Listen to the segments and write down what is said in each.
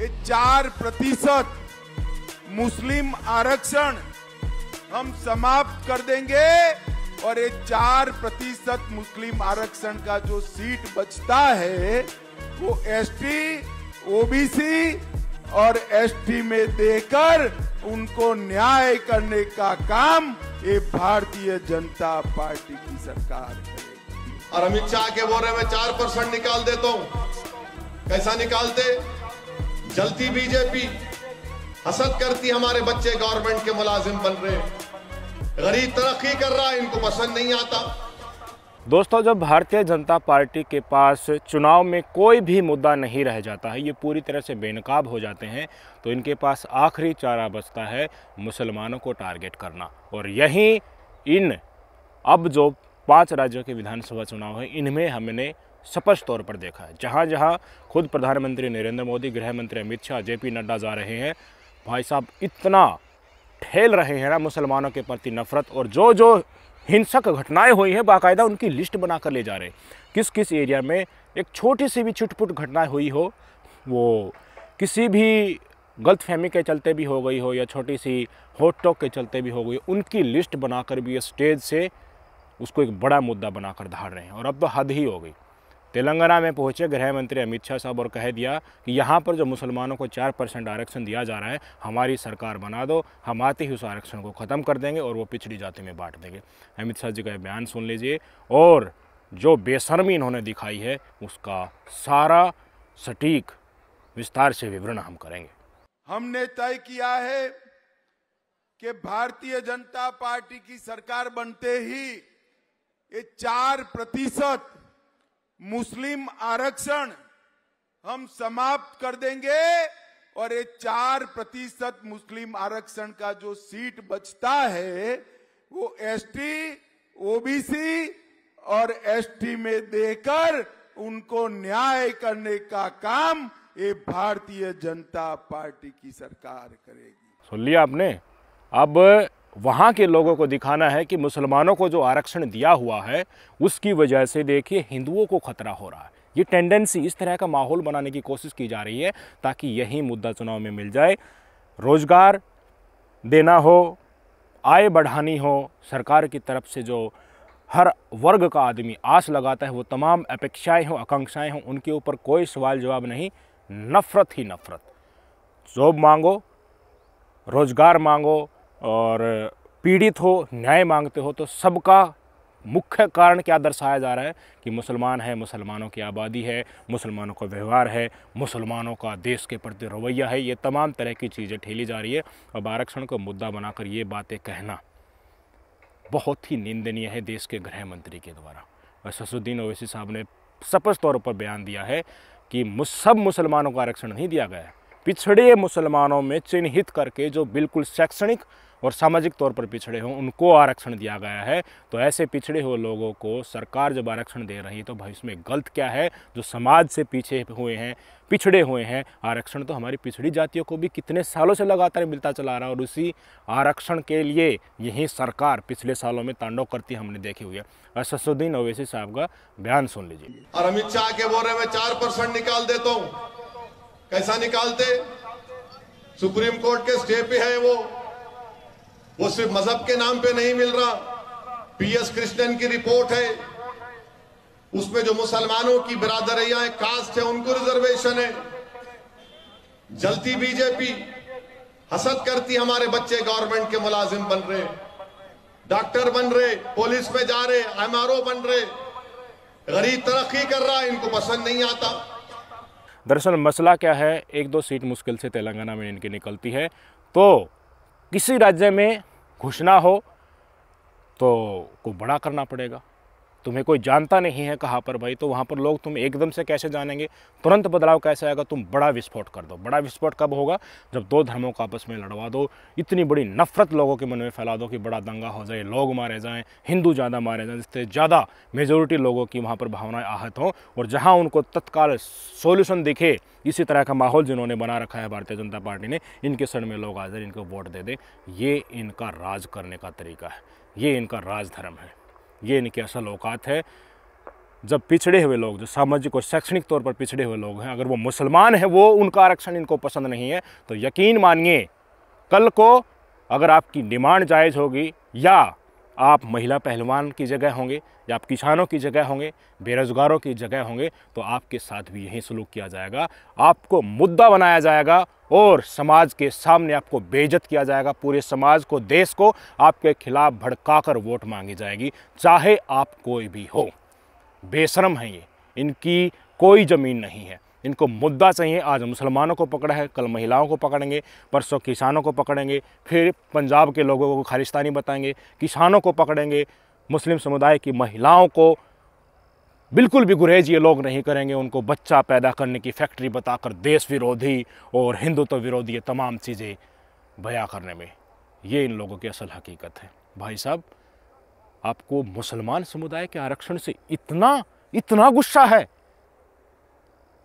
ये चार प्रतिशत मुस्लिम आरक्षण हम समाप्त कर देंगे और ये चार प्रतिशत मुस्लिम आरक्षण का जो सीट बचता है वो एसटी ओबीसी और एसटी में देकर उनको न्याय करने का काम ये भारतीय जनता पार्टी की सरकार है और अमित शाह के बोरे में चार परसेंट निकाल देता हूँ कैसा निकालते जलती बीजेपी हसद करती हमारे बच्चे गवर्नमेंट के मुलाजिम बन रहे गरीब तरक्की कर रहा है इनको पसंद नहीं आता दोस्तों जब भारतीय जनता पार्टी के पास चुनाव में कोई भी मुद्दा नहीं रह जाता है ये पूरी तरह से बेनकाब हो जाते हैं तो इनके पास आखिरी चारा बचता है मुसलमानों को टारगेट करना और यहीं इन अब जो पांच राज्यों के विधानसभा चुनाव हैं इनमें हमने स्पष्ट तौर पर देखा है जहाँ जहाँ खुद प्रधानमंत्री नरेंद्र मोदी गृह मंत्री अमित शाह जे पी नड्डा जा रहे हैं भाई साहब इतना ठेल रहे हैं ना मुसलमानों के प्रति नफरत और जो जो हिंसक घटनाएं हुई हैं बाकायदा उनकी लिस्ट बनाकर ले जा रहे हैं किस किस एरिया में एक छोटी सी भी छुटपुट घटनाएं हुई हो वो किसी भी गलत फहमी के चलते भी हो गई हो या छोटी सी हॉट टॉक के चलते भी हो गई उनकी लिस्ट बनाकर भी स्टेज से उसको एक बड़ा मुद्दा बनाकर धार रहे हैं और अब तो हद ही हो गई तेलंगाना में पहुंचे गृह मंत्री अमित शाह साहब और कह दिया कि यहाँ पर जो मुसलमानों को चार परसेंट आरक्षण दिया जा रहा है हमारी सरकार बना दो हम आते ही उस आरक्षण को ख़त्म कर देंगे और वो पिछड़ी जाति में बांट देंगे अमित शाह जी का बयान सुन लीजिए और जो बेशर्मी इन्होंने दिखाई है उसका सारा सटीक विस्तार से विवरण हम करेंगे हमने तय किया है कि भारतीय जनता पार्टी की सरकार बनते ही ये चार प्रतिशत मुस्लिम आरक्षण हम समाप्त कर देंगे और ये चार प्रतिशत मुस्लिम आरक्षण का जो सीट बचता है वो एसटी ओबीसी और एसटी में देकर उनको न्याय करने का काम ये भारतीय जनता पार्टी की सरकार करेगी सुन लिया आपने अब वहाँ के लोगों को दिखाना है कि मुसलमानों को जो आरक्षण दिया हुआ है उसकी वजह से देखिए हिंदुओं को खतरा हो रहा है ये टेंडेंसी इस तरह का माहौल बनाने की कोशिश की जा रही है ताकि यही मुद्दा चुनाव में मिल जाए रोज़गार देना हो आय बढ़ानी हो सरकार की तरफ से जो हर वर्ग का आदमी आस लगाता है वो तमाम अपेक्षाएं हों आकांक्षाएं हों उनके ऊपर कोई सवाल जवाब नहीं नफ़रत ही नफ़रत जॉब मांगो रोज़गार मांगो और पीड़ित हो न्याय मांगते हो तो सबका मुख्य कारण क्या दर्शाया जा रहा है कि मुसलमान है मुसलमानों की आबादी है मुसलमानों का व्यवहार है मुसलमानों का देश के प्रति रवैया है ये तमाम तरह की चीज़ें ठेली जा रही है अब आरक्षण को मुद्दा बनाकर ये बातें कहना बहुत ही निंदनीय है देश के गृह मंत्री के द्वारा और ससुद्दीन ओवैसी साहब ने स्पष्ट तौर पर बयान दिया है कि सब मुसलमानों को आरक्षण नहीं दिया गया है पिछड़े मुसलमानों में चिन्हित करके जो बिल्कुल शैक्षणिक और सामाजिक तौर पर पिछड़े हों उनको आरक्षण दिया गया है तो ऐसे पिछड़े हुए लोगों को सरकार जब आरक्षण दे रही है तो भाई उसमें गलत क्या है जो समाज से पीछे हुए हैं पिछड़े हुए हैं आरक्षण तो हमारी पिछड़ी जातियों को भी कितने सालों से लगातार मिलता चला रहा है और उसी आरक्षण के लिए यही सरकार पिछले सालों में तांडव करती हमने देखी हुई है असदुद्दीन अवैसी साहब का बयान सुन लीजिए और अमित शाह के बोरे में चार परसेंट निकाल देता हूँ कैसा निकालते सुप्रीम कोर्ट के स्टे पे है वो वो सिर्फ मजहब के नाम पे नहीं मिल रहा पी एस कृष्णन की रिपोर्ट है उसमें जो मुसलमानों की बिरादरिया कास्ट है उनको रिजर्वेशन है जलती बीजेपी हसद करती हमारे बच्चे गवर्नमेंट के मुलाजिम बन रहे डॉक्टर बन रहे पुलिस में जा रहे एम बन रहे गरीब तरक्की कर रहा है इनको पसंद नहीं आता दरअसल मसला क्या है एक दो सीट मुश्किल से तेलंगाना में इनकी निकलती है तो किसी राज्य में घुसना हो तो को बड़ा करना पड़ेगा तुम्हें कोई जानता नहीं है कहाँ पर भाई तो वहाँ पर लोग तुम एकदम से कैसे जानेंगे तुरंत बदलाव कैसे आएगा तुम बड़ा विस्फोट कर दो बड़ा विस्फोट कब होगा जब दो धर्मों का आपस में लड़वा दो इतनी बड़ी नफरत लोगों के मन में फैला दो कि बड़ा दंगा हो जाए लोग मारे जाएँ हिंदू ज़्यादा मारे जाएँ जिससे ज़्यादा मेजोरिटी लोगों की वहाँ पर भावनाएँ आहत हों और जहाँ उनको तत्काल सोल्यूशन दिखे इसी तरह का माहौल जिन्होंने बना रखा है भारतीय जनता पार्टी ने इनके सर में लोग आ जाए इनको वोट दे दें ये इनका राज करने का तरीका है ये इनका राजधर्म है ये इनकी असल औकात है जब पिछड़े हुए लोग जो सामाजिक और शैक्षणिक तौर पर पिछड़े हुए लोग हैं अगर वो मुसलमान हैं वो उनका आरक्षण इनको पसंद नहीं है तो यकीन मानिए कल को अगर आपकी डिमांड जायज़ होगी या आप महिला पहलवान की जगह होंगे या आप किसानों की जगह होंगे बेरोज़गारों की जगह होंगे तो आपके साथ भी यही सलूक किया जाएगा आपको मुद्दा बनाया जाएगा और समाज के सामने आपको बेजत किया जाएगा पूरे समाज को देश को आपके खिलाफ भड़काकर वोट मांगी जाएगी चाहे आप कोई भी हो बेशरम है ये इनकी कोई ज़मीन नहीं है इनको मुद्दा चाहिए आज मुसलमानों को पकड़ा है कल महिलाओं को पकड़ेंगे परसों किसानों को पकड़ेंगे फिर पंजाब के लोगों को खालिस्तानी बताएंगे किसानों को पकड़ेंगे मुस्लिम समुदाय की महिलाओं को बिल्कुल भी गुरेज ये लोग नहीं करेंगे उनको बच्चा पैदा करने की फैक्ट्री बताकर देश विरोधी और हिंदुत्व विरोधी ये तमाम चीज़ें बया करने में ये इन लोगों की असल हकीकत है भाई साहब आपको मुसलमान समुदाय के आरक्षण से इतना इतना गुस्सा है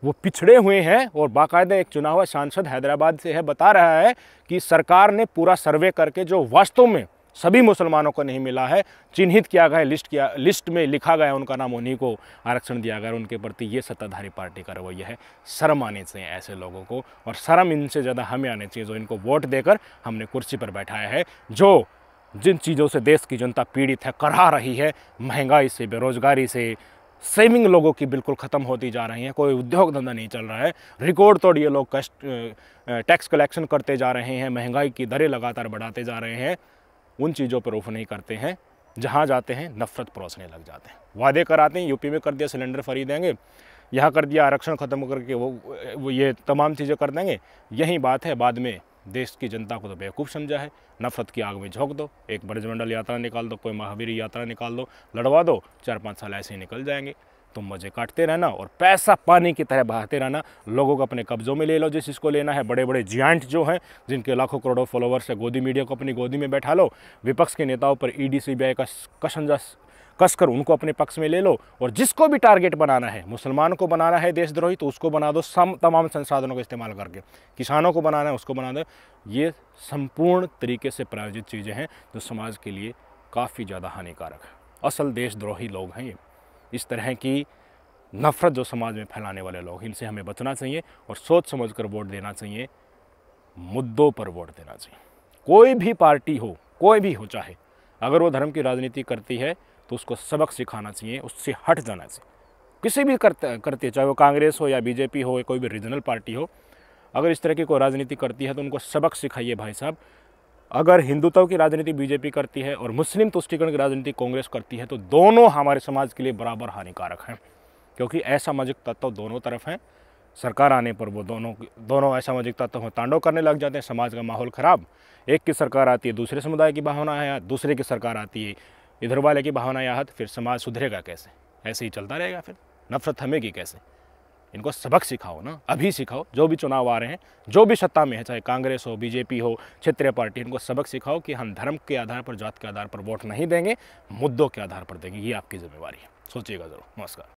वो पिछड़े हुए हैं और बाकायदा एक चुना हुआ सांसद हैदराबाद से है बता रहा है कि सरकार ने पूरा सर्वे करके जो वास्तव में सभी मुसलमानों को नहीं मिला है चिन्हित किया गया है लिस्ट किया लिस्ट में लिखा गया उनका नाम उन्हीं को आरक्षण दिया गया उनके प्रति ये सत्ताधारी पार्टी का रवैया है शर्म आने चाहिए ऐसे लोगों को और शर्म इनसे ज़्यादा हमें आने चाहिए जो इनको वोट देकर हमने कुर्सी पर बैठाया है जो जिन चीज़ों से देश की जनता पीड़ित है करा रही है महंगाई से बेरोजगारी से सेविंग लोगों की बिल्कुल ख़त्म होती जा रही है कोई उद्योग धंधा नहीं चल रहा है रिकॉर्ड तोड़ ये लोग कस्ट टैक्स कलेक्शन करते जा रहे हैं महंगाई की दरें लगातार बढ़ाते जा रहे हैं उन चीज़ों पर ऑफ नहीं करते हैं जहाँ जाते हैं नफरत परोसने लग जाते हैं वादे कराते हैं यूपी में कर दिया सिलेंडर देंगे यहाँ कर दिया आरक्षण ख़त्म करके वो वो ये तमाम चीज़ें कर देंगे यही बात है बाद में देश की जनता को तो बेवकूफ़ समझा है नफरत की आग में झोंक दो एक ब्रजमंडल यात्रा निकाल दो कोई महावीर यात्रा निकाल दो लड़वा दो चार पाँच साल ऐसे ही निकल जाएंगे तुम मज़े काटते रहना और पैसा पानी की तरह बहाते रहना लोगों को अपने कब्ज़ों में ले लो जिस इसको लेना है बड़े बड़े जियांट जो हैं जिनके लाखों करोड़ों फॉलोवर्स है गोदी मीडिया को अपनी गोदी में बैठा लो विपक्ष के नेताओं पर ई e डी का कसंजा कसकर उनको अपने पक्ष में ले लो और जिसको भी टारगेट बनाना है मुसलमान को बनाना है देशद्रोही तो उसको बना दो सम तमाम संसाधनों का इस्तेमाल करके किसानों को बनाना है उसको बना दो ये संपूर्ण तरीके से प्रायोजित चीज़ें हैं जो समाज के लिए काफ़ी ज़्यादा हानिकारक है असल देशद्रोही लोग हैं ये इस तरह की नफ़रत जो समाज में फैलाने वाले लोग इनसे हमें बचना चाहिए और सोच समझ कर वोट देना चाहिए मुद्दों पर वोट देना चाहिए कोई भी पार्टी हो कोई भी हो चाहे अगर वो धर्म की राजनीति करती है तो उसको सबक सिखाना चाहिए उससे हट जाना चाहिए किसी भी करते करती है चाहे वो कांग्रेस हो या बीजेपी हो या कोई भी रीजनल पार्टी हो अगर इस तरह की कोई राजनीति करती है तो उनको सबक सिखाइए भाई साहब अगर हिंदुत्व की राजनीति बीजेपी करती है और मुस्लिम तुष्टिकरण की राजनीति कांग्रेस करती है तो दोनों हमारे समाज के लिए बराबर हानिकारक हैं क्योंकि असामाजिक तत्व दोनों तरफ हैं सरकार आने पर वो दोनों दोनों असामाजिक तत्व में तांडव करने लग जाते हैं समाज का माहौल ख़राब एक की सरकार आती है दूसरे समुदाय की भावना है दूसरे की सरकार आती है इधर वाले की भावना याहत फिर समाज सुधरेगा कैसे ऐसे ही चलता रहेगा फिर नफरत थमेगी कैसे इनको सबक सिखाओ ना अभी सिखाओ जो भी चुनाव आ रहे हैं जो भी सत्ता में है चाहे कांग्रेस हो बीजेपी हो क्षेत्रीय पार्टी इनको सबक सिखाओ कि हम धर्म के आधार पर जात के आधार पर वोट नहीं देंगे मुद्दों के आधार पर देंगे ये आपकी जिम्मेवारी है सोचिएगा ज़रूर नमस्कार